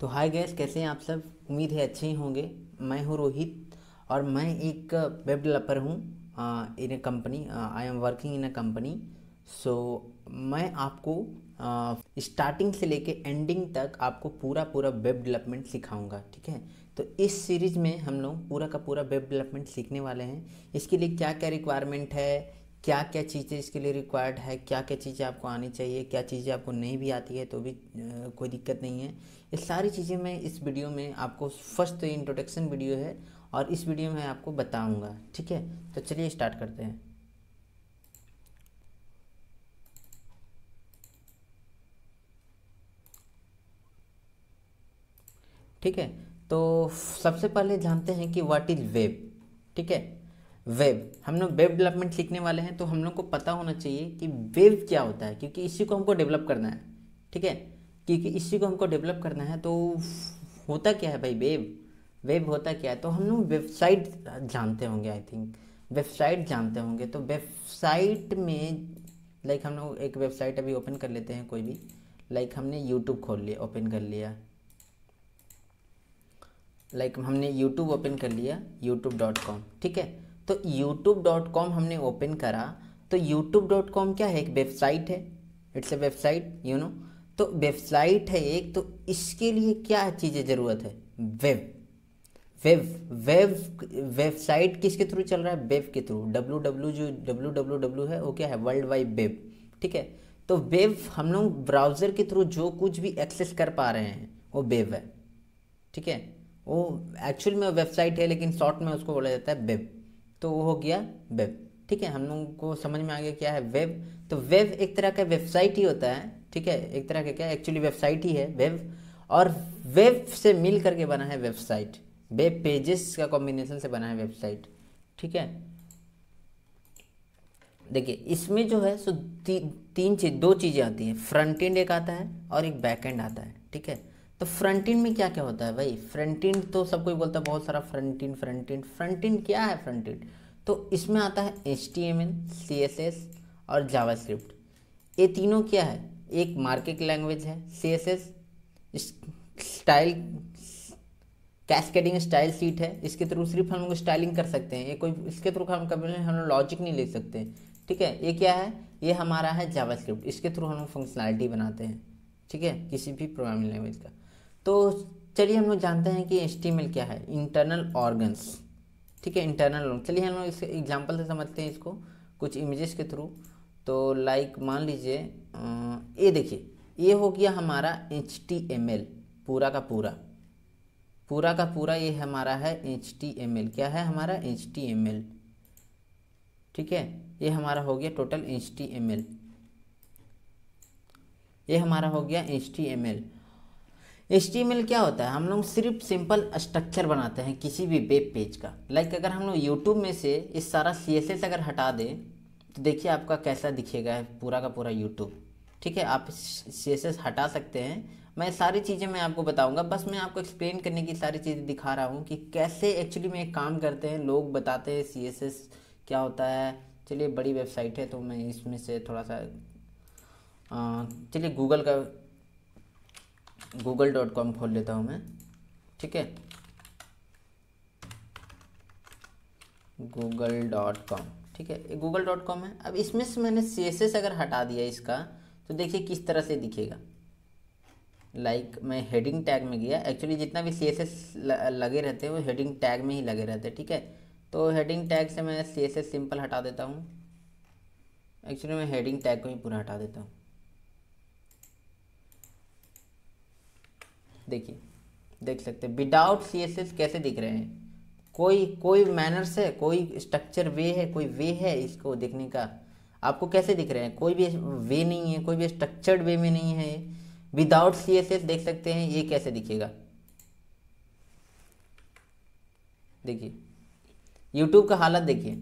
तो hi guys कैसे हैं आप सब उम्मीद है अच्छे ही होंगे मैं हूँ रोहित और मैं एक वेब डेवलपर हूँ in a company I am working in a company so मैं आपको स्टार्टिंग से लेके एंडिंग तक आपको पूरा पूरा वेब डेवलपमेंट सिखाऊंगा ठीक है तो इस सीरीज़ में हम लोग पूरा का पूरा वेब डेवलपमेंट सीखने वाले हैं इसके लिए क्या क्या रिक्वायरमेंट है क्या क्या चीज़ें इसके लिए रिक्वायर्ड है क्या क्या चीज़ें आपको आनी चाहिए क्या चीज़ें आपको नहीं भी आती है तो भी कोई दिक्कत नहीं है ये सारी चीज़ें मैं इस वीडियो में आपको फर्स्ट तो इंट्रोडक्शन वीडियो है और इस वीडियो में आपको बताऊंगा ठीक है तो चलिए स्टार्ट करते हैं ठीक है तो सबसे पहले जानते हैं कि व्हाट इज़ वेब ठीक है वेब हम लोग वेब डेवलपमेंट सीखने वाले हैं तो हम लोग को पता होना चाहिए कि वेब क्या होता है क्योंकि इसी को हमको डेवलप करना है ठीक है क्योंकि इसी को हमको डेवलप करना है तो होता क्या है भाई वेब वेब होता क्या है तो हम लोग वेबसाइट जानते होंगे आई थिंक वेबसाइट जानते होंगे तो वेबसाइट में लाइक हम लोग एक वेबसाइट अभी ओपन कर लेते हैं कोई भी लाइक हमने यूट्यूब खोल लिया ओपन कर लिया लाइक हमने यूट्यूब ओपन कर लिया यूट्यूब डॉट कॉम ठीक है तो youtube.com हमने ओपन करा तो youtube.com क्या है एक वेबसाइट है it's a website you know तो वेबसाइट है एक तो इसके लिए क्या चीज़ें ज़रूरत है वेब वेब वेब वेबसाइट किसके थ्रू चल रहा है वेब के थ्रू डब्ल्यू डब्ल्यू जो डब्ल्यू डब्ल्यू डब्ल्यू है वो क्या है वर्ल्ड वाइड वेब ठीक है तो वेब हम लोग ब्राउज़र के थ्रू जो कुछ भी एक्सेस कर पा रहे हैं वो वेब है ठीक है वो एक्चुअल में वेबसाइट है लेकिन शॉर्ट में उसको बोला जाता है वेब तो वो हो गया वेब ठीक है हम लोगों को समझ में आ गया क्या है वेब तो वेब एक तरह का वेबसाइट ही होता है ठीक है एक तरह का क्या एक्चुअली वेबसाइट ही है वेब और वेब से मिल करके बना है वेबसाइट वेब पेजेस का कॉम्बिनेशन से बना है वेबसाइट ठीक है देखिए इसमें जो है सो ती, तीन चीज दो चीज़ें आती हैं फ्रंट एंड एक आता है और एक बैक एंड आता है ठीक है तो फ्रंट इंड में क्या क्या होता है भाई फ्रंट इंड तो सब कोई बोलता है बहुत सारा फ्रंटिन फ्रंट इंड क्या है फ्रंट इंड तो इसमें आता है H T M L C S S और जावा स्क्रिप्ट ये तीनों क्या है एक मार्केट लैंग्वेज है C S S style cascading style sheet है इसके थ्रू सिर्फ हम लोग स्टाइलिंग कर सकते हैं ये कोई इसके थ्रू हम कभी हम लोग लॉजिक नहीं ले सकते ठीक है ये क्या है ये हमारा है जावा स्क्रिप्ट इसके थ्रू हम लोग फंक्शनैलिटी बनाते हैं ठीक है किसी भी प्रोग्रामिंग लैंग्वेज का तो चलिए हम लोग जानते हैं कि एच क्या है इंटरनल ऑर्गन्स ठीक है इंटरनल चलिए हम लोग इस एग्जाम्पल से समझते हैं इसको कुछ इमेजेस के थ्रू तो लाइक मान लीजिए ये देखिए ये हो गया हमारा एच पूरा का पूरा पूरा का पूरा ये हमारा है एच क्या है हमारा एच ठीक है ये हमारा हो गया टोटल एच ये हमारा हो गया एच एच क्या होता है हम लोग सिर्फ सिंपल स्ट्रक्चर बनाते हैं किसी भी वेब पेज का लाइक अगर हम लोग यूट्यूब में से इस सारा सी अगर हटा दें तो देखिए आपका कैसा दिखेगा पूरा का पूरा यूट्यूब ठीक है आप सी हटा सकते हैं मैं सारी चीज़ें मैं आपको बताऊंगा बस मैं आपको एक्सप्लेन करने की सारी चीज़ें दिखा रहा हूँ कि कैसे एक्चुअली में काम करते हैं लोग बताते हैं सी क्या होता है चलिए बड़ी वेबसाइट है तो मैं इसमें से थोड़ा सा चलिए गूगल का गूगल डॉट कॉम खोल लेता हूँ मैं ठीक है गूगल डॉट कॉम ठीक है गूगल डॉट कॉम है अब इसमें से मैंने सी एस एस अगर हटा दिया इसका तो देखिए किस तरह से दिखेगा लाइक like, मैं हेडिंग टैग में गया एक्चुअली जितना भी सी एस एस लगे रहते हैं वो हेडिंग टैग में ही लगे रहते हैं ठीक है तो हेडिंग टैग से मैं सी एस एस सिंपल हटा देता हूँ एक्चुअली मैं हेडिंग टैग को ही पूरा हटा देता हूँ देखिए देख सकते हैं विदाउट सी एस एस कैसे दिख रहे हैं कोई कोई मैनर्स है कोई स्ट्रक्चर वे है कोई वे है इसको देखने का आपको कैसे दिख रहे हैं कोई भी वे नहीं है कोई भी स्ट्रक्चर्ड वे में नहीं है विदाउट सी एस एस देख सकते हैं ये कैसे दिखेगा देखिए यूट्यूब का हालत देखिए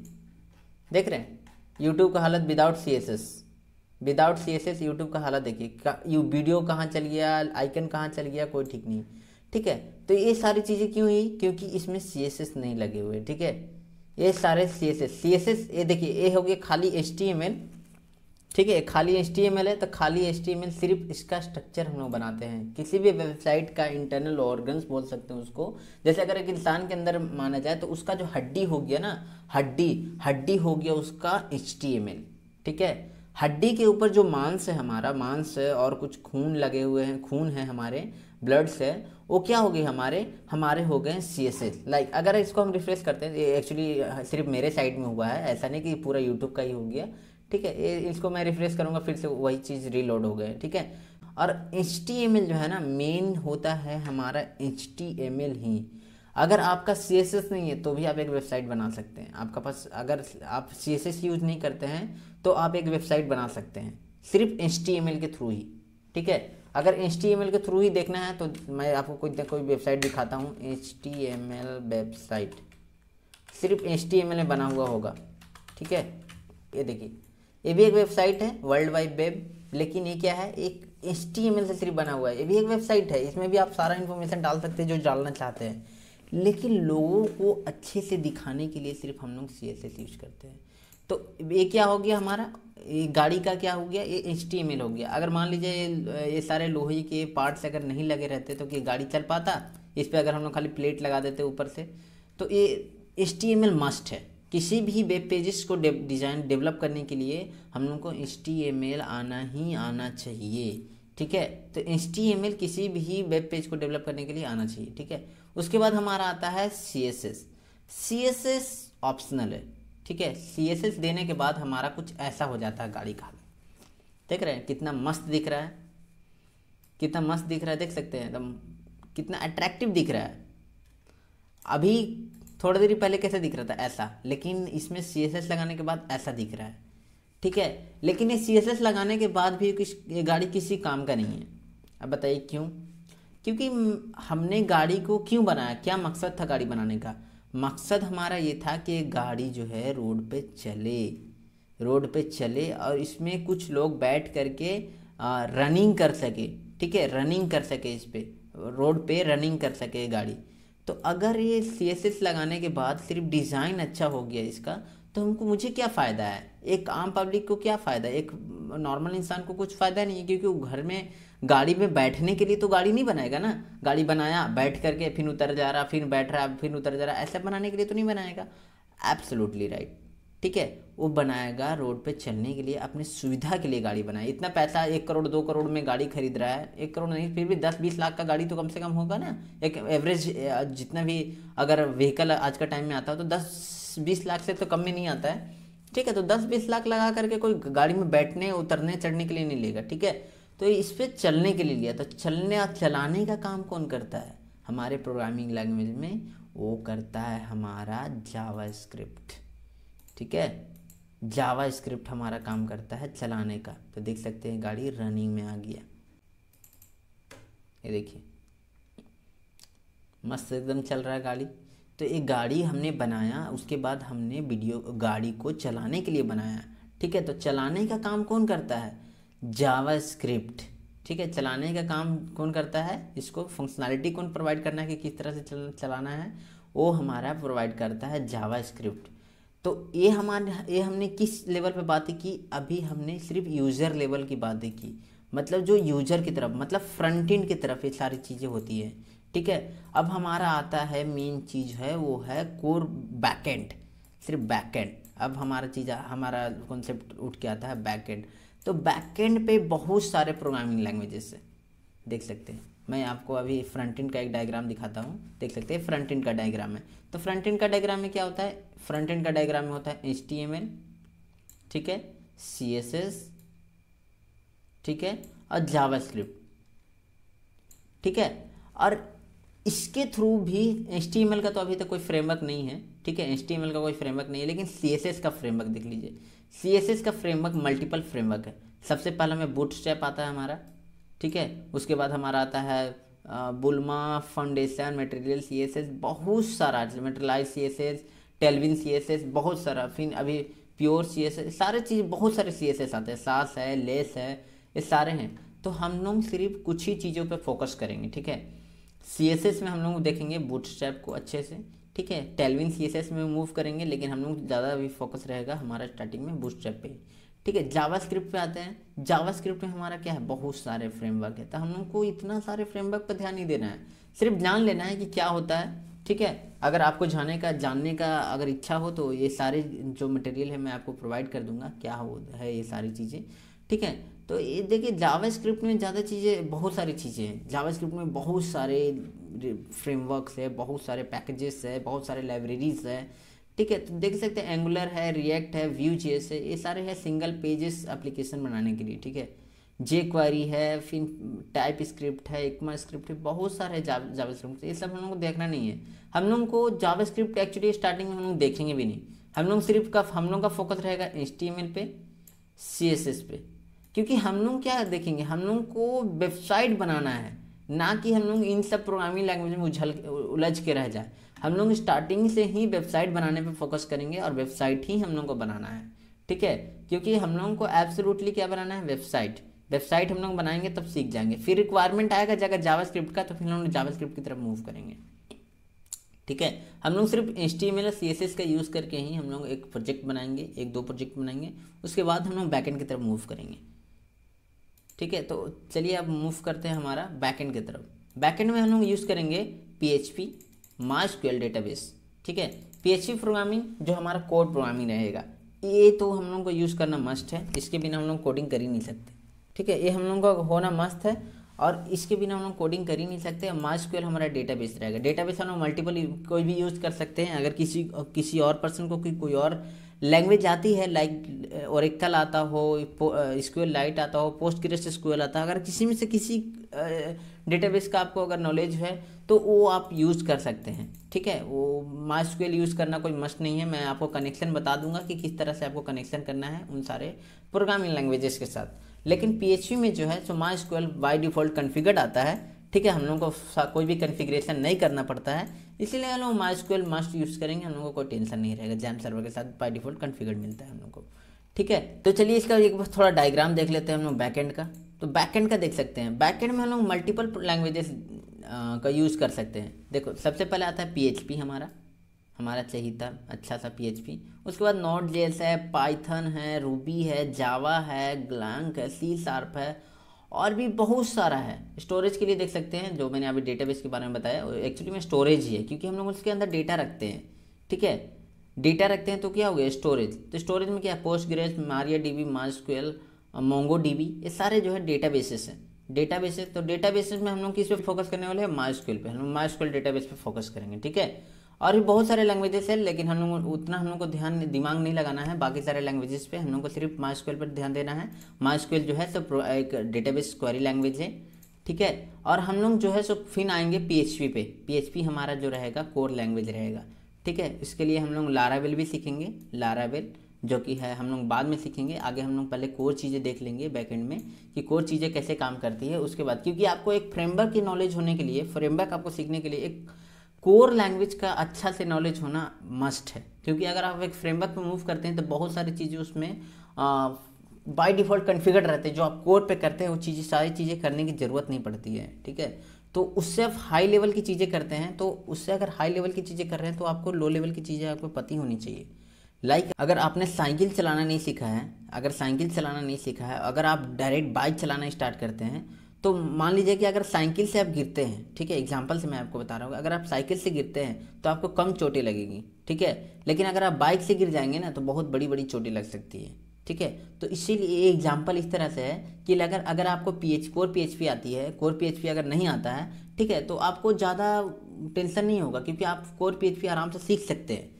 देख रहे हैं यूट्यूब का हालत without C S S without C S S YouTube का हालत देखिए यू वीडियो कहाँ चल गया आइकन कहाँ चल गया कोई ठीक नहीं ठीक है तो ये सारी चीज़ें क्यों हुई क्योंकि इसमें सी एस एस नहीं लगे हुए ठीक है ये सारे C S S C S S ये देखिए ये हो गया खाली एच टी एम एल ठीक है खाली एच टी एम एल है तो खाली एच टी एम एल सिर्फ इसका स्ट्रक्चर हम लोग बनाते हैं किसी भी वेबसाइट का इंटरनल ऑर्गन्स बोल सकते हैं उसको जैसे अगर एक इंसान के अंदर माना जाए तो उसका जो हड्डी हो गया ना हड्डी हड्डी हो गया उसका एच टी एम एल ठीक है हड्डी के ऊपर जो मांस है हमारा मांस है और कुछ खून लगे हुए हैं खून है हमारे ब्लड्स है वो क्या हो गई हमारे हमारे हो गए सी एस एस लाइक अगर इसको हम रिफ्रेश करते हैं ये एक्चुअली हाँ, सिर्फ मेरे साइड में हुआ है ऐसा नहीं कि पूरा यूट्यूब का ही हो गया ठीक है इसको मैं रिफ्रेश करूँगा फिर से वही चीज़ रीलोड हो गए ठीक है और एच टी एम एल जो है ना मेन होता है हमारा एच टी एम एल ही अगर आपका सी एस एस नहीं है तो भी आप एक वेबसाइट बना सकते हैं आपका पास अगर आप सी एस एस यूज नहीं करते हैं तो आप एक वेबसाइट बना सकते हैं सिर्फ एच टी एम एल के थ्रू ही ठीक है अगर एच टी एम एल के थ्रू ही देखना है तो मैं आपको कोई कोई वेबसाइट दिखाता हूँ H T M L website सिर्फ एच टी एम एल में बना हुआ होगा ठीक है ये देखिए ये भी एक वेबसाइट है वर्ल्ड वाइड वेब लेकिन ये क्या है एक एच टी एम एल से सिर्फ बना हुआ है ये भी एक वेबसाइट है इसमें भी आप सारा इन्फॉर्मेशन डाल सकते हैं जो डालना चाहते हैं लेकिन लोगों को अच्छे से दिखाने के लिए सिर्फ हम लोग सी एस एस यूज करते हैं तो ये क्या हो गया हमारा ये गाड़ी का क्या हो गया ये एच टी एम एल हो गया अगर मान लीजिए ये, ये सारे लोहे के पार्ट्स अगर नहीं लगे रहते तो कि गाड़ी चल पाता इस पर अगर हम लोग खाली प्लेट लगा देते ऊपर से तो ये H T M L must है किसी भी वेब पेजेस को डिज़ाइन डेवलप करने के लिए हम लोग को एच टी एम एल आना ही आना चाहिए ठीक है तो एच टी एम एल किसी भी वेब पेज को डेवलप करने के लिए आना चाहिए ठीक है उसके बाद हमारा आता है C S S C S S optional है ठीक है सी एस एस देने के बाद हमारा कुछ ऐसा हो जाता है गाड़ी का देख रहे हैं कितना मस्त दिख रहा है कितना मस्त दिख रहा है देख सकते हैं एकदम कितना अट्रैक्टिव दिख रहा है अभी थोड़ी देर पहले कैसे दिख रहा था ऐसा लेकिन इसमें सी एस एस लगाने के बाद ऐसा दिख रहा है ठीक है लेकिन ये सी एस एस लगाने के बाद भी किस ये गाड़ी किसी काम का नहीं है अब बताइए क्यों क्योंकि हमने गाड़ी को क्यों बनाया क्या मकसद था गाड़ी बनाने का मकसद हमारा ये था कि गाड़ी जो है रोड पे चले रोड पे चले और इसमें कुछ लोग बैठ करके रनिंग कर सके ठीक है रनिंग कर सके इस पर रोड पे रनिंग कर सके गाड़ी तो अगर ये सी लगाने के बाद सिर्फ डिज़ाइन अच्छा हो गया इसका तो हमको मुझे क्या फ़ायदा है एक आम पब्लिक को क्या फ़ायदा है एक नॉर्मल इंसान को कुछ फ़ायदा नहीं है क्योंकि वो घर में गाड़ी में बैठने के लिए तो गाड़ी नहीं बनाएगा ना गाड़ी बनाया बैठ करके फिर उतर जा रहा फिर बैठ रहा फिर उतर जा रहा ऐसा बनाने के लिए तो नहीं बनाएगा एब्सोल्युटली राइट right. ठीक है वो बनाएगा रोड पे चलने के लिए अपनी सुविधा के लिए गाड़ी बनाए इतना पैसा एक करोड़ दो करोड़ में गाड़ी खरीद रहा है एक करोड़ नहीं फिर भी दस बीस लाख का गाड़ी तो कम से कम होगा ना एक एवरेज जितना भी अगर व्हीकल आज का टाइम में आता हो तो दस बीस लाख से तो कम में नहीं आता है ठीक है तो दस बीस लाख लगा करके कोई गाड़ी में बैठने उतरने चढ़ने के लिए नहीं लेगा ठीक है तो इस पर चलने के लिए लिया तो चलने और चलाने का काम कौन करता है हमारे प्रोग्रामिंग लैंग्वेज में वो करता है हमारा जावा स्क्रिप्ट ठीक है जावा स्क्रिप्ट हमारा काम करता है चलाने का तो देख सकते हैं गाड़ी रनिंग में आ गया ये देखिए मस्त एकदम चल रहा है गाड़ी तो एक गाड़ी हमने बनाया उसके बाद हमने वीडियो गाड़ी को चलाने के लिए बनाया ठीक है तो चलाने का काम कौन करता है जावा स्क्रिप्ट ठीक है चलाने का काम कौन करता है इसको फंक्शनैलिटी कौन प्रोवाइड करना है कि किस तरह से चल, चलाना है वो हमारा प्रोवाइड करता है जावा स्क्रिप्ट तो ये हमारे ये हमने किस लेवल पे बातें की अभी हमने सिर्फ यूज़र लेवल की बातें की मतलब जो यूज़र की तरफ मतलब फ्रंट इंड की तरफ ये सारी चीज़ें होती है ठीक है अब हमारा आता है मेन चीज़ है वो है कोर बैकेंड सिर्फ बैकेंड अब हमारा चीज़ हमारा कॉन्सेप्ट उठ के आता है बैकेंड तो बैकेंड पे बहुत सारे प्रोग्रामिंग लैंग्वेजेस है देख सकते हैं मैं आपको अभी फ्रंट इंड का एक डायग्राम दिखाता हूँ देख सकते हैं फ्रंट इंड का डायग्राम है तो फ्रंट इंड का डायग्राम में क्या होता है फ्रंट एंड का डायग्राम में होता है एच ठीक है सी एस एस ठीक है और जावा स्क्रिप्ट ठीक है और इसके थ्रू भी एच का तो अभी तक कोई फ्रेमवर्क नहीं है ठीक है एच का कोई फ्रेमवर्क नहीं है लेकिन सी का फ्रेमवर्क देख लीजिए सी का फ्रेमवर्क मल्टीपल फ्रेमवर्क है सबसे पहले हमें बूट स्टेप आता है हमारा ठीक है उसके बाद हमारा आता है बुलमा फाउंडेशन मटेरियल सी बहुत सारा मटेरियलाइज सी टेलविन सी बहुत सारा फिर अभी प्योर सी सारे चीज़ बहुत सारे सी आते हैं सास है लेस है ये सारे हैं तो हम लोग सिर्फ कुछ ही चीज़ों पे फोकस करेंगे ठीक है सी में हम लोग देखेंगे बूटस्ट्रैप को अच्छे से ठीक है टेलविन सी में मूव करेंगे लेकिन हम लोग ज़्यादा अभी फोकस रहेगा हमारा स्टार्टिंग में बूटस्ट्रैप पे ठीक है जावा स्क्रिप्ट पे आते हैं जावा स्क्रिप्ट में हमारा क्या है बहुत सारे फ्रेमवर्क है तो हम लोग को इतना सारे फ्रेमवर्क पर ध्यान नहीं देना है सिर्फ जान लेना है कि क्या होता है ठीक है अगर आपको जाने का जानने का अगर इच्छा हो तो ये सारे जो मटेरियल है मैं आपको प्रोवाइड कर दूंगा क्या हो है ये सारी चीज़ें ठीक है तो ये देखिए जावा स्क्रिप्ट में ज़्यादा चीज़ें बहुत सारी चीज़ें हैं जावा स्क्रिप्ट में बहुत सारे फ्रेमवर्क्स है बहुत सारे पैकेजेस है बहुत सारे लाइब्रेरीज है ठीक है तो देख सकते हैं एंगुलर है रिएक्ट है व्यू जी है ये सारे हैं सिंगल पेजेस एप्लीकेशन बनाने के लिए ठीक है जे क्वारी है फिर टाइप स्क्रिप्ट है इक्मा स्क्रिप्ट है बहुत सारे जावे स्क्रिप्ट ये सब हम लोग को देखना नहीं है हम लोग को जावे स्क्रिप्ट एक्चुअली स्टार्टिंग में हम लोग देखेंगे भी नहीं हम लोग सिर्फ का हम लोग का फोकस रहेगा एच टी एम एल पे सी एस एस पे क्योंकि हम लोग क्या देखेंगे हम लोग को वेबसाइट बनाना है ना कि हम लोग इन सब प्रोग्रामिंग लैंग्वेज में उझल उलझ के रह जाए हम लोग स्टार्टिंग से ही वेबसाइट बनाने पर फोकस करेंगे और वेबसाइट ही हम लोग को बनाना है ठीक है क्योंकि हम लोगों को एब्सोल्युटली क्या बनाना है वेबसाइट वेबसाइट हम लोग बनाएंगे तब सीख जाएंगे फिर रिक्वायरमेंट आएगा जगह जावा स्क्रिप्ट का तो फिर हम लोग जावा स्क्रिप्ट की तरफ मूव करेंगे ठीक है हम लोग सिर्फ H T M C S S का यूज़ करके ही हम लोग एक प्रोजेक्ट बनाएंगे एक दो प्रोजेक्ट बनाएंगे उसके बाद हम लोग बैकेंड की तरफ मूव करेंगे ठीक है तो चलिए अब मूव करते हैं हमारा बैकेंड की तरफ बैकेंड में हम लोग यूज़ करेंगे P H P MySQL database ठीक है पी एच पी प्रोग्रामिंग जो हमारा कोड प्रोग्रामिंग रहेगा ये तो हम लोग को यूज़ करना मस्ट है इसके बिना हम लोग कोडिंग कर ही नहीं सकते ठीक है ये हम लोगों का होना मस्त है और इसके बिना हम लोग कोडिंग कर ही नहीं सकते माई स्क्वेल हमारा डेटाबेस रहेगा डेटाबेस हम लोग मल्टीपल कोई भी यूज़ कर सकते हैं अगर किसी किसी और पर्सन को कोई और लैंग्वेज आती है लाइक ओरेक्टल आता हो स्क्वेल लाइट आता हो पोस्ट क्रेस्ट स्क्वेल आता हो अगर किसी में से किसी डेटाबेस का आपको अगर नॉलेज है तो वो आप यूज़ कर सकते हैं ठीक है वो माई यूज़ करना कोई मस्ट नहीं है मैं आपको कनेक्शन बता दूंगा कि किस तरह से आपको कनेक्शन करना है उन सारे प्रोग्रामिंग लैंग्वेजेस के साथ लेकिन पी में जो है so my by default configured आता है ठीक है हम लोगों को कोई भी कन्फिग्रेशन नहीं करना पड़ता है इसीलिए हम लोग माई स्क्वेल मस्ट यूज़ करेंगे हम लोग को कोई टेंशन नहीं रहेगा जैम सर्वर के साथ बाई डिफॉल्ट कन्फिगर्ड मिलता है हम लोग को ठीक है तो चलिए इसका एक बार थोड़ा डायग्राम देख लेते हैं हम लोग बैकेंड का तो बैकेंड का देख सकते हैं बैकेंड में हम लोग मल्टीपल लैंग्वेजेस का यूज़ कर सकते हैं देखो सबसे पहले आता है पी हमारा हमारा चाहिए था अच्छा सा पी उसके बाद नोट जेस है पाइथन है रूबी है जावा है ग्लैंक है सी शार्प है और भी बहुत सारा है स्टोरेज के लिए देख सकते हैं जो मैंने अभी डेटाबेस के बारे में बताया एक्चुअली में स्टोरेज ही है क्योंकि हम लोग उसके अंदर डेटा रखते हैं ठीक है डेटा रखते हैं तो क्या हो गया स्टोरेज तो स्टोरेज में क्या है Postgres Maria D B MySQL Mongo D B ये सारे जो है डेटा बेसिस हैं डेटा बेसिस तो डेटा बेसिस में हम लोग किस पे फोकस करने वाले हैं मार्सक्वेल पे हम लोग मार्सक्वेल डेटा बेस पर फोकस करेंगे ठीक है और भी बहुत सारे लैंग्वेजेस है लेकिन हम लोग उतना हम लोग को ध्यान दिमाग नहीं लगाना है बाकी सारे लैंग्वेजेस पे हम लोग को सिर्फ माई स्क्वेल पर ध्यान देना है माई स्क्वेल जो है सो एक डेटाबेस क्वेरी लैंग्वेज है ठीक है और हम लोग जो है सो फिन आएंगे पी पे पी हमारा जो रहेगा कोर लैंग्वेज रहेगा ठीक है इसके लिए हम लोग लारावेल भी सीखेंगे लारावेल जो कि है हम लोग बाद में सीखेंगे आगे हम लोग पहले कोर चीज़ें देख लेंगे बैकेंड में कि कोर चीज़ें कैसे काम करती है उसके बाद क्योंकि आपको एक फ्रेमवर्क की नॉलेज होने के लिए फ्रेमवर्क आपको सीखने के लिए एक कोर लैंग्वेज का अच्छा से नॉलेज होना मस्ट है क्योंकि अगर आप एक फ्रेमवर्क पर मूव करते हैं तो बहुत सारी चीज़ें उसमें बाय डिफ़ॉल्ट कन्फिगर्ड रहते हैं जो आप कोर पे करते हैं वो चीज़ें सारी चीज़ें करने की ज़रूरत नहीं पड़ती है ठीक है तो उससे आप हाई लेवल की चीज़ें करते हैं तो उससे अगर हाई लेवल की चीज़ें कर रहे हैं तो आपको लो लेवल की चीज़ें आपको पता होनी चाहिए लाइक like, अगर आपने साइकिल चलाना नहीं सीखा है अगर साइकिल चलाना नहीं सीखा है अगर आप डायरेक्ट बाइक चलाना स्टार्ट करते हैं तो मान लीजिए कि अगर साइकिल से आप गिरते हैं ठीक है एग्जाम्पल से मैं आपको बता रहा हूँ अगर आप साइकिल से गिरते हैं तो आपको कम चोटें लगेगी ठीक है लेकिन अगर आप बाइक से गिर जाएंगे ना तो बहुत बड़ी बड़ी चोटें लग सकती है ठीक है तो इसीलिए ये एग्जाम्पल इस तरह से है कि अगर अगर आपको P H core P H P आती है कोर पी एच पी अगर नहीं आता है ठीक है तो आपको ज़्यादा टेंशन नहीं होगा क्योंकि आप कोर पी एच पी आराम से सीख सकते हैं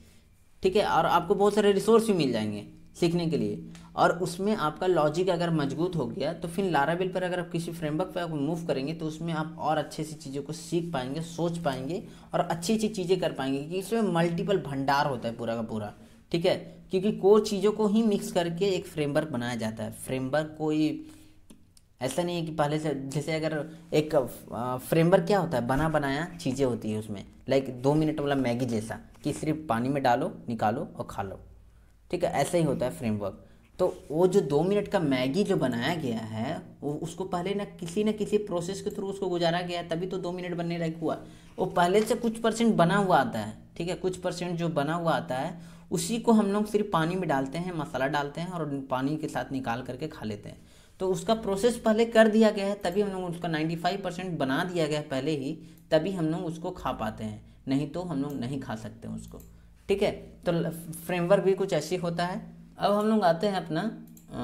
ठीक है और आपको बहुत सारे रिसोर्स भी मिल जाएंगे सीखने के लिए और उसमें आपका लॉजिक अगर मजबूत हो गया तो फिर लाराबिल पर अगर आप किसी फ्रेमवर्क पर मूव करेंगे तो उसमें आप और अच्छे सी चीज़ों को सीख पाएंगे सोच पाएंगे और अच्छी अच्छी चीज़ें कर पाएंगे क्योंकि इसमें मल्टीपल भंडार होता है पूरा का पूरा ठीक है क्योंकि कोर चीज़ों को ही मिक्स करके एक फ्रेमवर्क बनाया जाता है फ्रेमवर्क कोई ऐसा नहीं है कि पहले से जैसे अगर एक फ्रेमवर्क क्या होता है बना बनाया चीज़ें होती है उसमें लाइक दो मिनट वाला मैगी जैसा कि सिर्फ पानी में डालो निकालो और खा लो ठीक है ऐसा ही होता है फ्रेमवर्क तो वो जो दो मिनट का मैगी जो बनाया गया है वो उसको पहले ना किसी ना किसी प्रोसेस के थ्रू उसको गुजारा गया तभी तो दो मिनट बनने लायक हुआ वो पहले से कुछ परसेंट बना हुआ आता है ठीक है कुछ परसेंट जो बना हुआ आता है उसी को हम लोग सिर्फ पानी में डालते हैं मसाला डालते हैं और पानी के साथ निकाल करके खा लेते हैं तो उसका प्रोसेस पहले कर दिया गया है तभी हम लोग उसका नाइन्टी परसेंट बना दिया गया है पहले ही तभी हम लोग उसको खा पाते हैं नहीं तो हम लोग नहीं खा सकते उसको ठीक है तो फ्रेमवर्क भी कुछ ऐसे होता है अब हम लोग आते हैं अपना आ,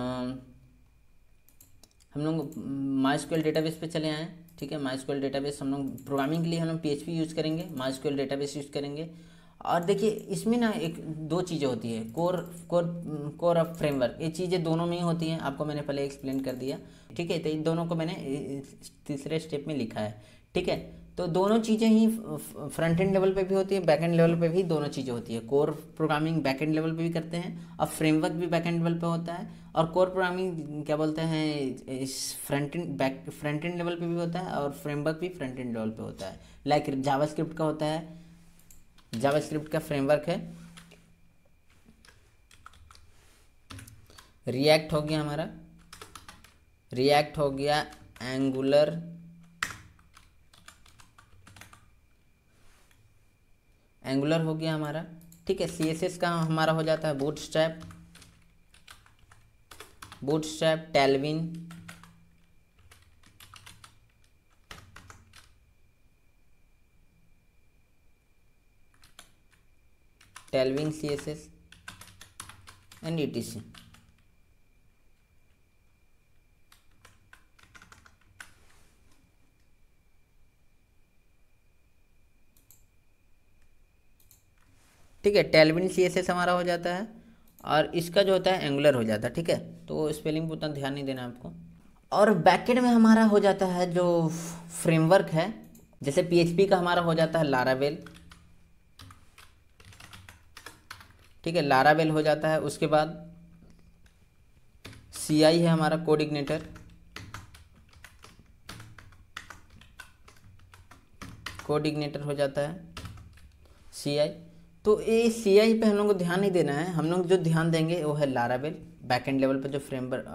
हम लोग माइस्क्यूएल डेटाबेस पे चले आएँ ठीक है माइस्क्यूएल डेटाबेस हम लोग प्रोग्रामिंग के लिए हम लोग पी यूज़ करेंगे माइस्क्यूएल डेटाबेस यूज़ करेंगे और देखिए इसमें ना एक दो चीज़ें होती है core core core of framework ये चीज़ें दोनों में ही होती हैं आपको मैंने पहले एक्सप्लेन कर दिया ठीक है तो इन दोनों को मैंने तीसरे स्टेप में लिखा है ठीक है तो दोनों चीज़ें ही फ्रंट एंड लेवल पे भी होती है बैक एंड लेवल पे भी दोनों चीज़ें होती है core programming back end level पे भी करते हैं और फ्रेमवर्क भी बैक एंड लेवल पे होता है और कोर प्रोग्रामिंग क्या बोलते हैं इस front end back front end level पे भी होता है और फ्रेमवर्क भी फ्रंट एंड लेवल पे होता है लाइक जावा का होता है जावा का फ्रेमवर्क है रिएक्ट हो गया हमारा रिएक्ट हो गया एंगुलर एंगुलर हो गया हमारा ठीक है सी एस एस का हमारा हो जाता है Bootstrap Bootstrap Tailwind Tailwind C S S and E T C ठीक है टेलविन सी एस एस हमारा हो जाता है और इसका जो होता है एंगुलर हो जाता है ठीक है तो स्पेलिंग पर उतना ध्यान नहीं देना आपको और बैकेट में हमारा हो जाता है जो फ्रेमवर्क है जैसे पीएचपी का हमारा हो जाता है लारावेल ठीक है लारावेल हो जाता है उसके बाद सी आई है हमारा कोडिग्नेटर कोडिग्नेटर हो जाता है सी आई तो ये सी आई पर हम लोग को ध्यान नहीं देना है हम लोग जो ध्यान देंगे वो है लारावेल बैकेंड लेवल पर जो फ्रेमवर्क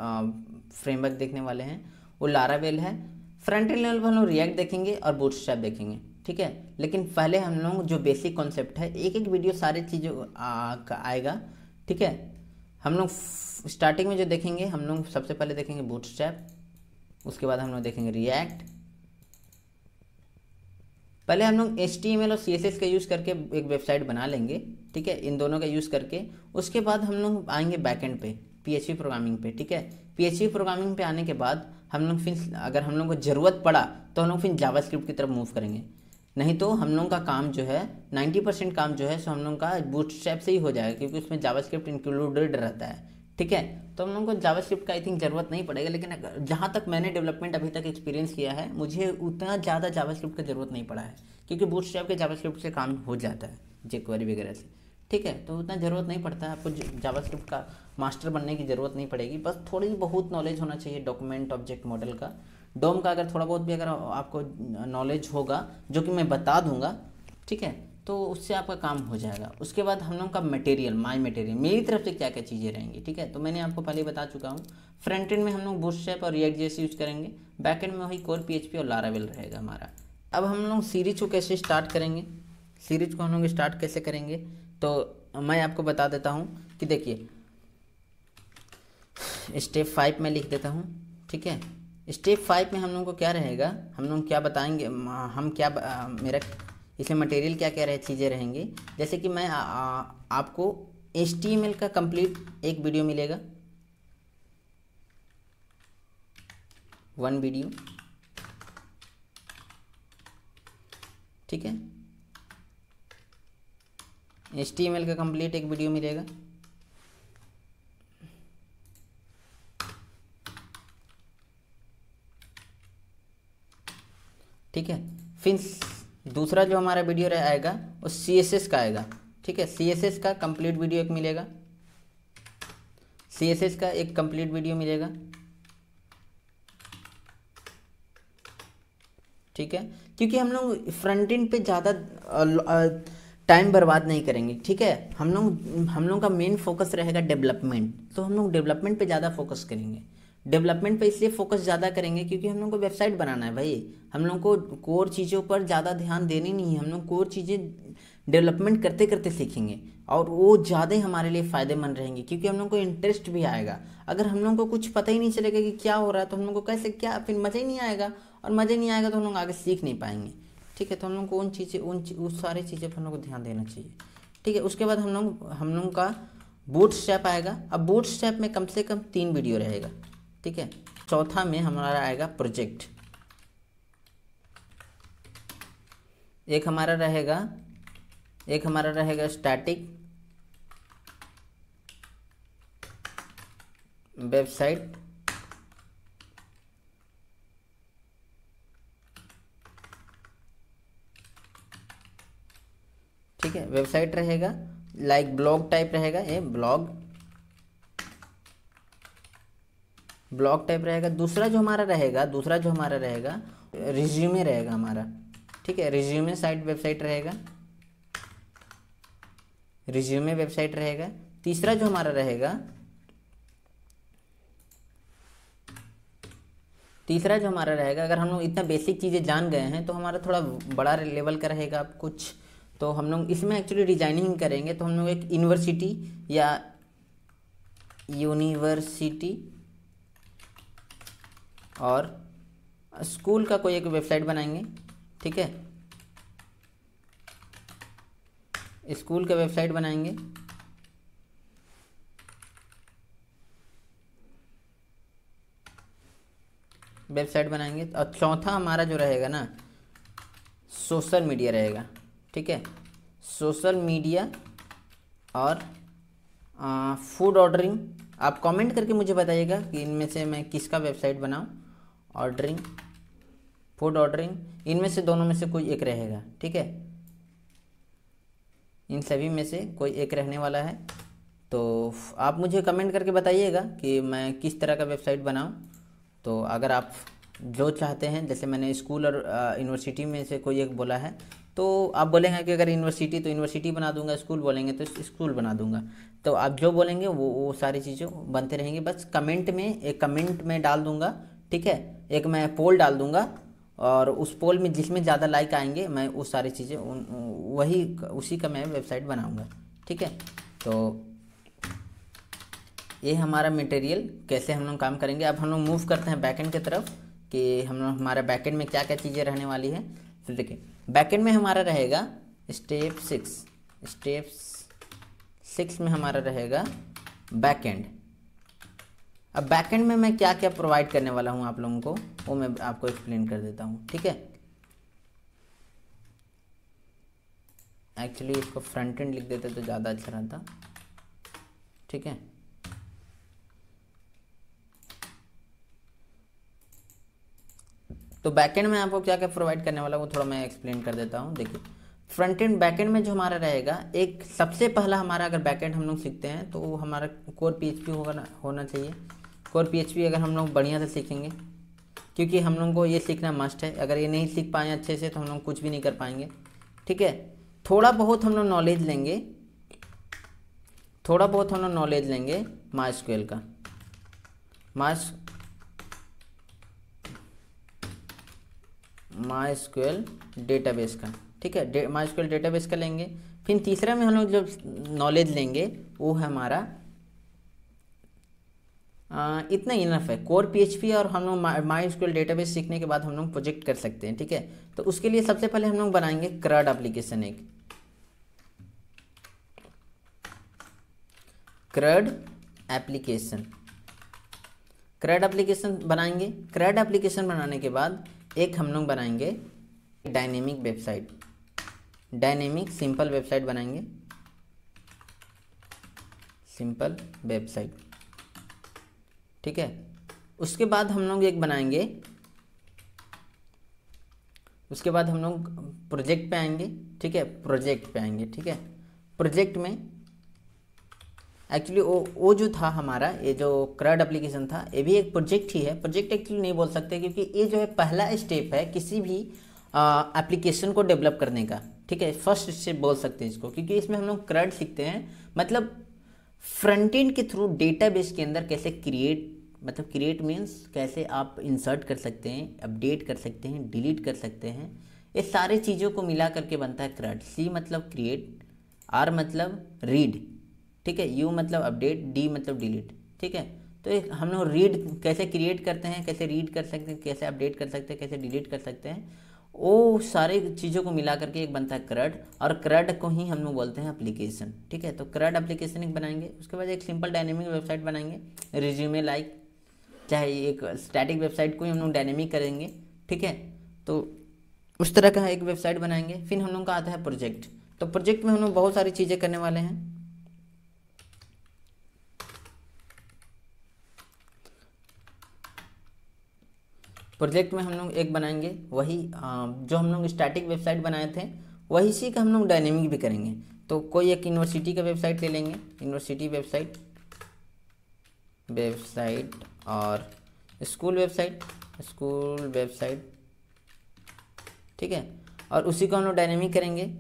फ्रेमवर्क देखने वाले हैं वो लारावेल है फ्रंट एंड लेवल पर हम लोग रिएक्ट देखेंगे और बूटस्ट्रैप देखेंगे ठीक है लेकिन पहले हम लोग जो बेसिक कॉन्सेप्ट है एक एक वीडियो सारे चीज़ों का आएगा ठीक है हम लोग स्टार्टिंग में जो देखेंगे हम लोग सबसे पहले देखेंगे बूटस्ट्रैप उसके बाद हम लोग देखेंगे रिएक्ट पहले हम लोग एच और सी का यूज़ करके एक वेबसाइट बना लेंगे ठीक है इन दोनों का यूज़ करके उसके बाद हम लोग आएंगे बैकेंड पे पी प्रोग्रामिंग पे ठीक है पी प्रोग्रामिंग पे आने के बाद हम लोग फिर अगर हम लोग को ज़रूरत पड़ा तो हम लोग फिर जावा की तरफ मूव करेंगे नहीं तो हम लोगों का काम जो है 90 परसेंट काम जो है सो हम लोग का बूट स्टेप से ही हो जाएगा क्योंकि उसमें जावा स्क्रिप्ट इंक्लूडेड रहता है ठीक है तो हम लोगों को जावा स्क्रिप्ट का आई थिंक ज़रूरत नहीं पड़ेगा लेकिन जहाँ तक मैंने डेवलपमेंट अभी तक एक्सपीरियंस किया है मुझे उतना ज़्यादा जावा स्क्रिप्ट का ज़रूरत नहीं पड़ा है क्योंकि बूट के जावा स्क्रिप्ट से काम हो जाता है जेक्वारी वगैरह से ठीक है तो उतना ज़रूरत नहीं पड़ता है आपको जावा स्क्रिप्ट का मास्टर बनने की ज़रूरत नहीं पड़ेगी बस थोड़ी बहुत नॉलेज होना चाहिए डॉक्यूमेंट ऑब्जेक्ट मॉडल का डोम का अगर थोड़ा बहुत भी अगर आपको नॉलेज होगा जो कि मैं बता दूंगा ठीक है तो उससे आपका काम हो जाएगा उसके बाद हम लोग का मटेरियल माई मटेरियल मेरी तरफ से क्या क्या चीज़ें रहेंगी ठीक है तो मैंने आपको पहले बता चुका हूँ फ्रंट एंड में हम लोग बुटस्टेप और रिएक्ट जैसे यूज़ करेंगे बैक एंड में वही कोर पी और लारावेल रहेगा हमारा अब हम लोग सीरीज को कैसे स्टार्ट करेंगे सीरीज को हम लोग स्टार्ट कैसे करेंगे तो मैं आपको बता देता हूँ कि देखिए स्टेप फाइव में लिख देता हूँ ठीक है स्टेप फाइव में हम लोगों को क्या रहेगा हम लोग क्या बताएंगे हम क्या मेरा इसमें मटेरियल क्या क्या रहे चीज़ें रहेंगी जैसे कि मैं आ, आ, आपको एच का कंप्लीट एक वीडियो मिलेगा वन वीडियो ठीक है एच का कंप्लीट एक वीडियो मिलेगा ठीक है फिर दूसरा जो हमारा वीडियो रह आएगा वो सी एस एस का आएगा ठीक है सी एस एस का कंप्लीट वीडियो एक मिलेगा सी एस एस का एक कंप्लीट वीडियो मिलेगा ठीक है क्योंकि हम लोग फ्रंट एंड पे ज़्यादा टाइम बर्बाद नहीं करेंगे ठीक है हम लोग हम लोग का मेन फोकस रहेगा डेवलपमेंट तो हम लोग डेवलपमेंट पे ज़्यादा फोकस करेंगे डेवलपमेंट पे इसलिए फोकस ज़्यादा करेंगे क्योंकि हम लोग को वेबसाइट बनाना है भाई हम लोग को कोर चीज़ों पर ज़्यादा ध्यान देनी नहीं है हम लोग कोर चीज़ें डेवलपमेंट करते करते सीखेंगे और वो ज़्यादा हमारे लिए फ़ायदेमंद रहेंगे क्योंकि हम लोग को इंटरेस्ट भी आएगा अगर हम लोग को कुछ पता ही नहीं चलेगा कि क्या हो रहा है तो हम लोग को कैसे क्या फिर मज़ा ही नहीं आएगा और मज़ा नहीं आएगा तो हम लोग आगे सीख नहीं पाएंगे ठीक है तो हम लोग को उन चीज़ें उन उस सारी चीज़ें पर हम लोग को ध्यान देना चाहिए ठीक है उसके बाद हम लोग हम लोग का बूट स्टेप आएगा अब बूट स्टेप में कम से कम तीन वीडियो रहेगा ठीक है चौथा में हमारा आएगा प्रोजेक्ट एक हमारा रहेगा एक हमारा रहेगा स्टैटिक वेबसाइट ठीक है वेबसाइट रहेगा लाइक ब्लॉग टाइप रहेगा ये ब्लॉग ब्लॉक टाइप रहेगा दूसरा जो हमारा रहेगा दूसरा जो हमारा रहेगा रिज्यूमे रहेगा हमारा ठीक है रिज्यूमे साइट वेबसाइट रहेगा रिज्यूमे वेबसाइट रहेगा तीसरा जो हमारा रहेगा तीसरा जो हमारा रहेगा अगर हम लोग इतना बेसिक चीज़ें जान गए हैं तो हमारा थोड़ा बड़ा लेवल का रहेगा कुछ तो हम लोग इसमें एक्चुअली डिजाइनिंग करेंगे तो हम लोग एक यूनिवर्सिटी या यूनिवर्सिटी और स्कूल का कोई एक वेबसाइट बनाएंगे ठीक है स्कूल का वेबसाइट बनाएंगे वेबसाइट बनाएंगे और चौथा हमारा जो रहेगा ना सोशल मीडिया रहेगा ठीक है सोशल मीडिया और फूड ऑर्डरिंग आप कमेंट करके मुझे बताइएगा कि इनमें से मैं किसका वेबसाइट बनाऊं ऑर्डरिंग फूड ऑर्डरिंग इनमें से दोनों में से कोई एक रहेगा ठीक है इन सभी में से कोई एक रहने वाला है तो आप मुझे कमेंट करके बताइएगा कि मैं किस तरह का वेबसाइट बनाऊं तो अगर आप जो चाहते हैं जैसे मैंने स्कूल और यूनिवर्सिटी में से कोई एक बोला है तो आप बोलेंगे कि अगर यूनिवर्सिटी तो यूनिवर्सिटी बना दूंगा स्कूल बोलेंगे तो स्कूल बना दूंगा तो आप जो बोलेंगे वो वो सारी चीज़ें बनते रहेंगे बस कमेंट में एक कमेंट में डाल दूंगा ठीक है एक मैं पोल डाल दूंगा और उस पोल में जिसमें ज़्यादा लाइक आएंगे मैं वो सारी चीज़ें वही उसी का मैं वेबसाइट बनाऊँगा ठीक है तो ये हमारा मटेरियल कैसे हम लोग काम करेंगे अब हम लोग मूव करते हैं बैकेंड की तरफ कि हम लोग हमारे बैकेंड में क्या क्या चीज़ें रहने वाली है तो देखिए बैकेंड में हमारा रहेगा स्टेप सिक्स स्टेप सिक्स में हमारा रहेगा बैकेंड अब बैकएंड में मैं क्या क्या प्रोवाइड करने वाला हूँ आप लोगों को वो मैं आपको एक्सप्लेन कर देता हूँ ठीक है एक्चुअली इसको फ्रंट एंड लिख देते तो ज़्यादा अच्छा रहता ठीक है तो बैकएंड में आपको क्या क्या प्रोवाइड करने वाला वो थोड़ा मैं एक्सप्लेन कर देता हूँ देखिए फ्रंट एंड बैकएंड में जो हमारा रहेगा एक सबसे पहला हमारा अगर बैकएंड हम लोग सीखते हैं तो हमारा कोर पीएचपी होगा होना चाहिए कोर पी अगर हम लोग बढ़िया से सीखेंगे क्योंकि हम लोग को ये सीखना मस्ट है अगर ये नहीं सीख पाए अच्छे से तो हम लोग कुछ भी नहीं कर पाएंगे ठीक है थोड़ा बहुत हम लोग नॉलेज लेंगे थोड़ा बहुत हम लोग नॉलेज लेंगे माई स्क्वेल का माइस माई स्क्वेल डेटाबेस का ठीक है डे, माई स्क्वेल डेटाबेस का लेंगे फिर तीसरा में हम लोग जो नॉलेज लेंगे वो है हमारा हाँ, इतना इनफ है कोर पीएचपी और हम लोग माई स्कूल डेटाबेस सीखने के बाद हम लोग प्रोजेक्ट कर सकते हैं ठीक है तो उसके लिए सबसे पहले हम लोग बनाएंगे क्रड एप्लीकेशन एक क्रड एप्लीकेशन क्रड एप्लीकेशन बनाएंगे क्रड एप्लीकेशन बनाने के बाद एक हम लोग बनाएंगे dynamic website dynamic simple website बनाएंगे सिंपल वेबसाइट ठीक है उसके बाद हम लोग एक बनाएंगे उसके बाद हम लोग प्रोजेक्ट पे आएंगे ठीक है प्रोजेक्ट पे आएंगे ठीक है प्रोजेक्ट में एक्चुअली वो वो जो था हमारा ये जो क्रड एप्लीकेशन था ये भी एक प्रोजेक्ट ही है प्रोजेक्ट एक्चुअली नहीं बोल सकते क्योंकि ये जो है पहला स्टेप है किसी भी एप्लीकेशन को डेवलप करने का ठीक है फर्स्ट स्टेप बोल सकते हैं इसको क्योंकि इसमें हम लोग क्रड सीखते हैं मतलब फ्रंट एंड के थ्रू डेटाबेस के अंदर कैसे क्रिएट मतलब क्रिएट मीन्स कैसे आप इंसर्ट कर सकते हैं अपडेट कर सकते हैं डिलीट कर सकते हैं ये सारे चीज़ों को मिला करके बनता है क्रट सी मतलब क्रिएट आर मतलब रीड ठीक है यू मतलब अपडेट डी मतलब डिलीट ठीक है तो हम लोग रीड कैसे क्रिएट करते हैं कैसे रीड कर सकते हैं कैसे अपडेट कर सकते हैं कैसे डिलीट कर सकते हैं वो सारे चीज़ों को मिला करके एक बनता है क्रड और क्रड को ही हम लोग बोलते हैं एप्लीकेशन ठीक है तो क्रड एप्लीकेशन एक बनाएंगे उसके बाद एक सिंपल डायनेमिक वेबसाइट बनाएंगे रिज्यूमे लाइक चाहे एक स्टैटिक वेबसाइट को ही हम लोग डायनेमिक करेंगे ठीक है तो उस तरह का एक वेबसाइट बनाएंगे फिर हम लोग का आता है प्रोजेक्ट तो प्रोजेक्ट में हम लोग बहुत सारी चीज़ें करने वाले हैं प्रोजेक्ट में हम लोग एक बनाएंगे वही जो हम लोग स्टैटिक वेबसाइट बनाए थे वही सी का हम लोग डायनेमिक भी करेंगे तो कोई एक यूनिवर्सिटी का वेबसाइट ले लेंगे यूनिवर्सिटी वेबसाइट वेबसाइट और स्कूल वेबसाइट स्कूल वेबसाइट ठीक है और उसी को हम लोग डायनेमिक करेंगे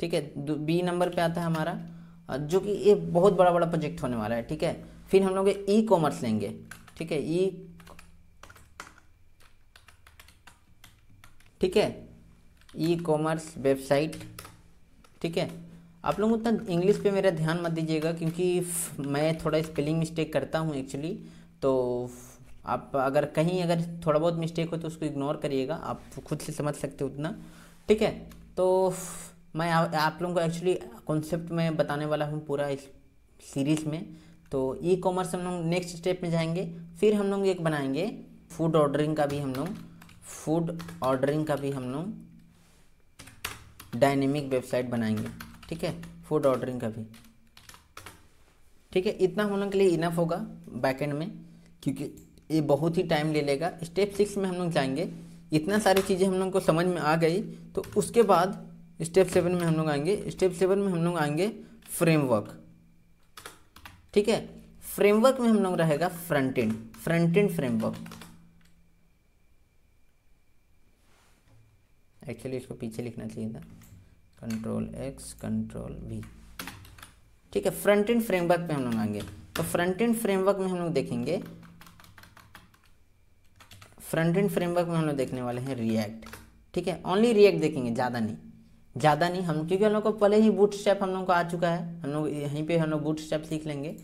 ठीक है बी नंबर पे आता है हमारा जो कि ये बहुत बड़ा बड़ा प्रोजेक्ट होने वाला है ठीक है फिर हम लोग ई e कॉमर्स लेंगे ठीक है ई e ठीक है ई कॉमर्स वेबसाइट ठीक है आप लोग उतना इंग्लिश पे मेरा ध्यान मत दीजिएगा क्योंकि मैं थोड़ा स्पेलिंग मिस्टेक करता हूँ एक्चुअली तो आप अगर कहीं अगर थोड़ा बहुत मिस्टेक हो तो उसको इग्नोर करिएगा आप खुद से समझ सकते हो उतना ठीक है तो मैं आ, आप लोगों को एक्चुअली कॉन्सेप्ट में बताने वाला हूँ पूरा इस सीरीज़ में तो ई कॉमर्स हम लोग नेक्स्ट स्टेप में जाएंगे फिर हम लोग एक बनाएंगे फूड ऑर्डरिंग का भी हम लोग फूड ऑर्डरिंग का भी हम लोग डायनेमिक वेबसाइट बनाएंगे ठीक है फूड ऑर्डरिंग का भी ठीक है इतना हम लोग के लिए इनफ होगा बैकेंड में क्योंकि ये बहुत ही टाइम ले लेगा स्टेप सिक्स में हम लोग जाएंगे इतना सारी चीज़ें हम लोग को समझ में आ गई तो उसके बाद स्टेप सेवन में हम लोग आएंगे स्टेप सेवन में हम लोग आएंगे फ्रेमवर्क ठीक है फ्रेमवर्क में हम लोग रहेगा front end front end framework actually इसको पीछे लिखना चाहिए था कंट्रोल एक्स कंट्रोल वी ठीक है फ्रंट एंड फ्रेमवर्क पे हम लोग आएंगे तो फ्रंट एंड फ्रेमवर्क में हम लोग देखेंगे फ्रंट एंड फ्रेमवर्क में हम लोग देखने वाले हैं रिएक्ट ठीक है ओनली रिएक्ट देखेंगे ज़्यादा नहीं ज़्यादा नहीं हम क्योंकि हम लोग को पहले ही बूट स्टेप हम लोग को आ चुका है हम लोग यहीं पे हम लोग बूट स्टेप सीख लेंगे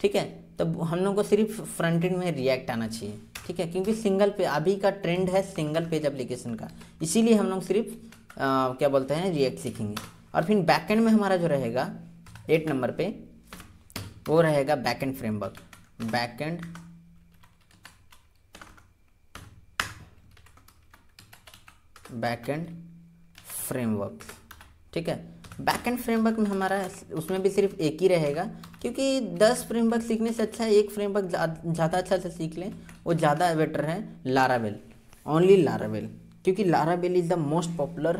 ठीक है तो हम लोग को सिर्फ फ्रंट एंड में रिएक्ट आना चाहिए ठीक है क्योंकि सिंगल पे अभी का ट्रेंड है सिंगल पेज एप्लीकेशन का इसीलिए हम लोग सिर्फ क्या बोलते हैं रिएक्ट सीखेंगे और फिर बैकेंड में हमारा जो रहेगा एट नंबर पे वो रहेगा backend framework backend backend framework ठीक है एंड फ्रेमवर्क में हमारा उसमें भी सिर्फ एक ही रहेगा क्योंकि दस फ्रेमवर्क सीखने से अच्छा है एक फ्रेमवर्क ज़्यादा अच्छा से सीख लें वो ज़्यादा बेटर है लारावेल ओनली लारावेल क्योंकि Laravel is the most popular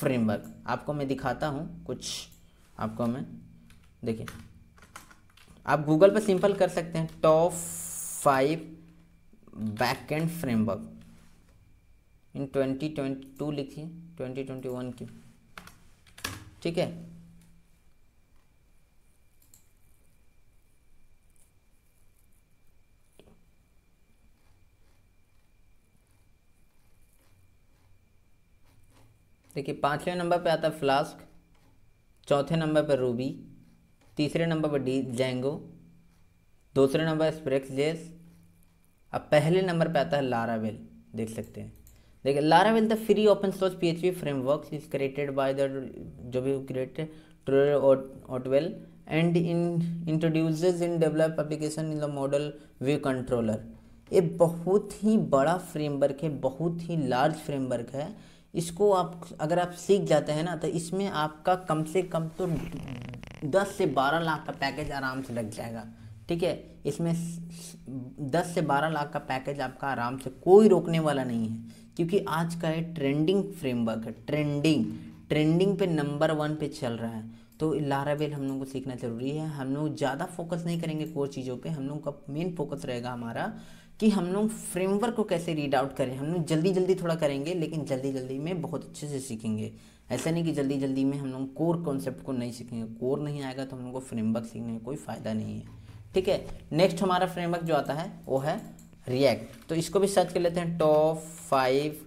framework आपको मैं दिखाता हूँ कुछ आपको मैं देखिए आप गूगल पर सिंपल कर सकते हैं top five back end framework in twenty twenty two लिखिए ट्वेंटी ट्वेंटी वन की ठीक है देखिए पाँचवें नंबर पे आता है फ्लास्क चौथे नंबर पर रूबी तीसरे नंबर पर डी जेंगो दूसरे नंबर स्प्रेक्स जेस अब पहले नंबर पे आता है लारावेल देख सकते हैं देखिए Laravel the free open source P H P framework is created by the जो भी created Otwell and in introduce in develop application in the model view controller ये बहुत ही बड़ा फ्रेमवर्क है बहुत ही लार्ज फ्रेमवर्क है इसको आप अगर आप सीख जाते हैं ना तो इसमें आपका कम से कम तो दस से बारह लाख का पैकेज आराम से लग जाएगा ठीक है इसमें दस से बारह लाख का पैकेज आपका आराम से कोई रोकने वाला नहीं है क्योंकि आज का है ट्रेंडिंग फ्रेमवर्क है ट्रेंडिंग ट्रेंडिंग पे नंबर वन पे चल रहा है तो लारावेल हम लोग को सीखना ज़रूरी है हम लोग ज़्यादा फोकस नहीं करेंगे कोर चीज़ों पे हम लोग का मेन फोकस रहेगा हमारा कि हम लोग फ्रेमवर्क को कैसे रीड आउट करें हम लोग जल्दी जल्दी थोड़ा करेंगे लेकिन जल्दी जल्दी में बहुत अच्छे से सीखेंगे ऐसा नहीं कि जल्दी जल्दी में हम लोग कोर कॉन्सेप्ट को नहीं सीखेंगे कोर नहीं आएगा तो हम लोग को फ्रेमवर्क सीखने का कोई फ़ायदा नहीं है ठीक है नेक्स्ट हमारा फ्रेमवर्क जो आता है वो है रिएक्ट तो इसको भी सर्च कर लेते हैं top five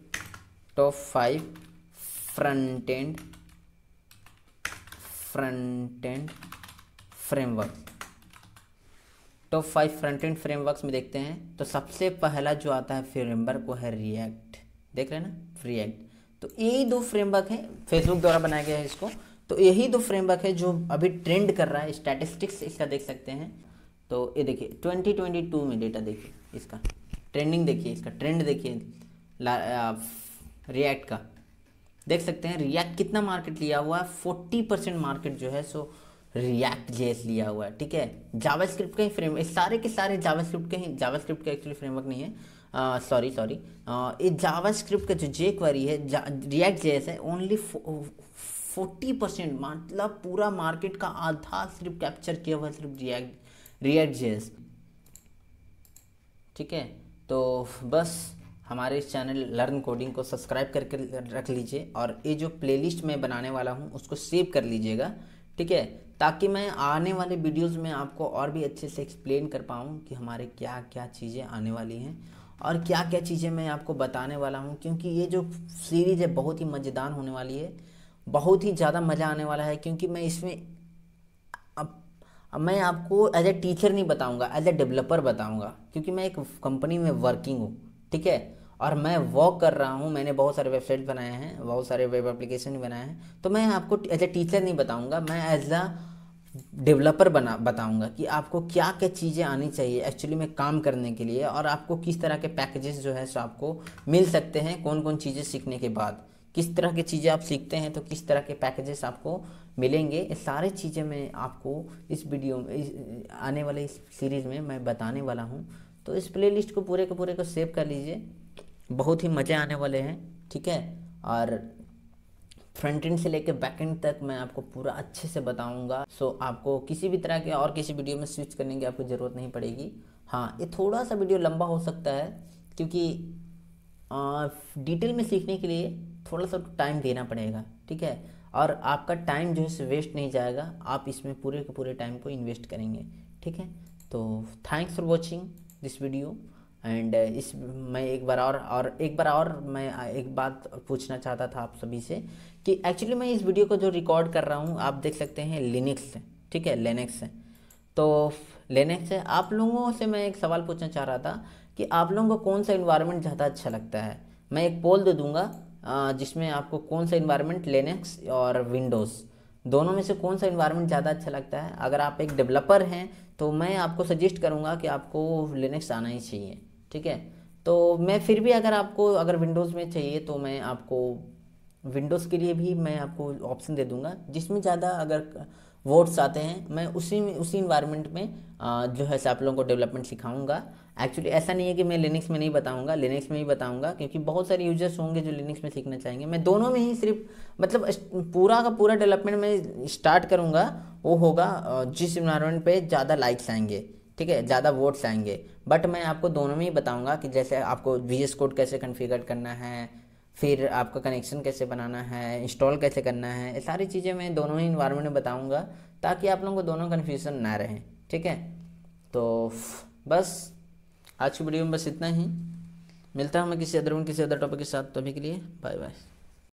top five front end front end framework top five front end frameworks में देखते हैं तो सबसे पहला जो आता है फ्रेमवर्क वो है रिएक्ट देख रहे हैं ना रिएक्ट तो यही दो फ्रेमवर्क है फेसबुक द्वारा बनाया गया है इसको तो यही दो फ्रेमवर्क है जो अभी ट्रेंड कर रहा है स्टैटिस्टिक्स इसका देख सकते हैं तो ये देखिए 2022 में डेटा देखिए इसका ट्रेंडिंग देखिए इसका ट्रेंड देखिए रिएक्ट का देख सकते हैं रिएक्ट कितना मार्केट लिया हुआ है फोर्टी परसेंट मार्केट जो है सो रिएक्ट जेस लिया हुआ है ठीक है जावास्क्रिप्ट का ही फ्रेम सारे के सारे जावास्क्रिप्ट के ही जावास्क्रिप्ट का एक्चुअली फ्रेमवर्क नहीं है सॉरी सॉरी ये जावास्क्रिप्ट का जो जे क्वेरी है रिएक्ट जेस है ओनली फोर्टी परसेंट मतलब पूरा मार्केट का आधा सिर्फ कैप्चर किया हुआ सिर्फ रिएक्ट रिएक्ट जेस ठीक है तो बस हमारे इस चैनल लर्न कोडिंग को सब्सक्राइब करके रख लीजिए और ये जो प्लेलिस्ट मैं बनाने वाला हूँ उसको सेव कर लीजिएगा ठीक है ताकि मैं आने वाले वीडियोस में आपको और भी अच्छे से एक्सप्लेन कर पाऊँ कि हमारे क्या क्या चीज़ें आने वाली हैं और क्या क्या चीज़ें मैं आपको बताने वाला हूँ क्योंकि ये जो सीरीज़ है बहुत ही मज़ेदार होने वाली है बहुत ही ज़्यादा मज़ा आने वाला है क्योंकि मैं इसमें अब, अब मैं आपको एज ए टीचर नहीं बताऊँगा एज ए डेवलपर बताऊँगा क्योंकि मैं एक कंपनी में वर्किंग हूँ ठीक है और मैं वर्क कर रहा हूँ मैंने बहुत सारे वेबसाइट बनाए हैं बहुत सारे वेब एप्लीकेशन बनाए हैं तो मैं आपको एज ए टीचर नहीं बताऊँगा मैं एज अ डेवलपर बना बताऊंगा कि आपको क्या क्या चीज़ें आनी चाहिए एक्चुअली में काम करने के लिए और आपको किस तरह के पैकेजेस जो है सो आपको मिल सकते हैं कौन कौन चीज़ें सीखने के बाद किस तरह की चीज़ें आप सीखते हैं तो किस तरह के पैकेजेस आपको मिलेंगे ये सारे चीज़ें मैं आपको इस वीडियो में इस आने वाले इस सीरीज़ में मैं बताने वाला हूँ तो इस प्लेलिस्ट को पूरे के पूरे को सेव कर लीजिए बहुत ही मज़े आने वाले हैं ठीक है और फ्रंट एंड से लेकर बैक एंड तक मैं आपको पूरा अच्छे से बताऊंगा सो so, आपको किसी भी तरह के और किसी वीडियो में स्विच करने की आपको ज़रूरत नहीं पड़ेगी हाँ ये थोड़ा सा वीडियो लंबा हो सकता है क्योंकि डिटेल में सीखने के लिए थोड़ा सा टाइम देना पड़ेगा ठीक है और आपका टाइम जो है वेस्ट नहीं जाएगा आप इसमें पूरे के पूरे टाइम को इन्वेस्ट करेंगे ठीक है तो thanks for watching this video and uh, इस मैं एक बार और और एक बार और मैं एक बात पूछना चाहता था आप सभी से कि एक्चुअली मैं इस वीडियो को जो रिकॉर्ड कर रहा हूँ आप देख सकते हैं लिनिक्स से ठीक है लेनेक्स से तो लेनेक्स से आप लोगों से मैं एक सवाल पूछना चाह रहा था कि आप लोगों को कौन सा इन्वायरमेंट ज़्यादा अच्छा लगता है मैं एक पोल दे दूँगा जिसमें आपको कौन सा इन्वायरमेंट लेनेक्स और विंडोज़ दोनों में से कौन सा इन्वायरमेंट ज़्यादा अच्छा लगता है अगर आप एक डेवलपर हैं तो मैं आपको सजेस्ट करूँगा कि आपको लिनक्स आना ही चाहिए ठीक है तो मैं फिर भी अगर आपको अगर विंडोज़ में चाहिए तो मैं आपको विंडोज़ के लिए भी मैं आपको ऑप्शन दे दूंगा जिसमें ज़्यादा अगर वोट्स आते हैं मैं उसी उसी इन्वायरमेंट में आ, जो है आप लोगों को डेवलपमेंट सिखाऊंगा एक्चुअली ऐसा नहीं है कि मैं लिनक्स में नहीं बताऊंगा लिनक्स में ही बताऊंगा क्योंकि बहुत सारे यूजर्स होंगे जो लिनक्स में सीखना चाहेंगे मैं दोनों में ही सिर्फ मतलब पूरा का पूरा डेवलपमेंट मैं स्टार्ट करूँगा वो होगा जिस इन्वायरमेंट पर ज़्यादा लाइक्स आएंगे ठीक है ज़्यादा वोट्स आएंगे बट मैं आपको दोनों में ही बताऊंगा कि जैसे आपको वी कोड कैसे कन्फिगर करना है फिर आपका कनेक्शन कैसे बनाना है इंस्टॉल कैसे करना है ये सारी चीज़ें मैं दोनों ही इन्वायरमेंट में बताऊँगा ताकि आप लोगों को दोनों कन्फ्यूज़न ना रहें ठीक है तो बस आज की वीडियो में बस इतना ही मिलता हूँ मैं किसी अदर किसी अदर टॉपिक के साथ तो भी के लिए बाय बाय